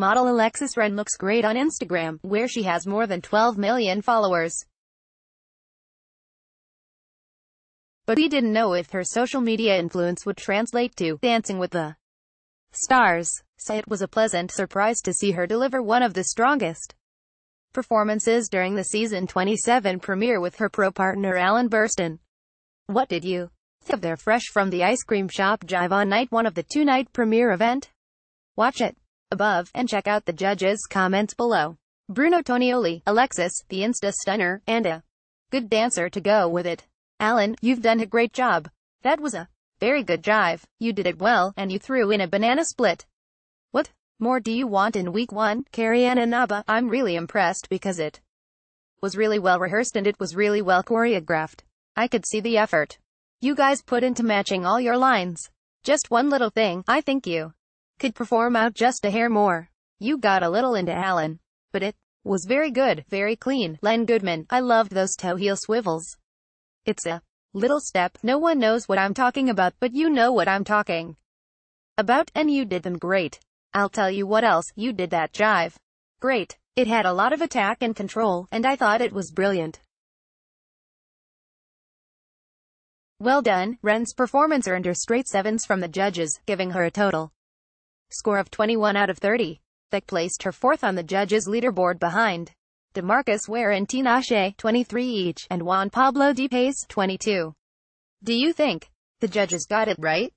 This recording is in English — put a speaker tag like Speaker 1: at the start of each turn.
Speaker 1: Model Alexis Ren looks great on Instagram, where she has more than 12 million followers. But we didn't know if her social media influence would translate to Dancing with the Stars, so it was a pleasant surprise to see her deliver one of the strongest performances during the season 27 premiere with her pro partner Alan Burstyn. What did you think of their Fresh from the Ice Cream Shop Jive on night one of the two-night premiere event? Watch it above, and check out the judges' comments below. Bruno Tonioli, Alexis, the Insta stunner, and a good dancer to go with it. Alan, you've done a great job. That was a very good jive. You did it well, and you threw in a banana split. What more do you want in week one, Carrie and Naba? I'm really impressed because it was really well rehearsed and it was really well choreographed. I could see the effort you guys put into matching all your lines. Just one little thing, I think you could perform out just a hair more. You got a little into Alan, but it was very good, very clean. Len Goodman, I loved those toe heel swivels. It's a little step, no one knows what I'm talking about, but you know what I'm talking about, and you did them great. I'll tell you what else, you did that jive. Great. It had a lot of attack and control, and I thought it was brilliant. Well done, Ren's performance earned her straight sevens from the judges, giving her a total score of 21 out of 30, that placed her fourth on the judges' leaderboard behind DeMarcus Ware and Tinashe, 23 each, and Juan Pablo de Pace, 22. Do you think the judges got it right?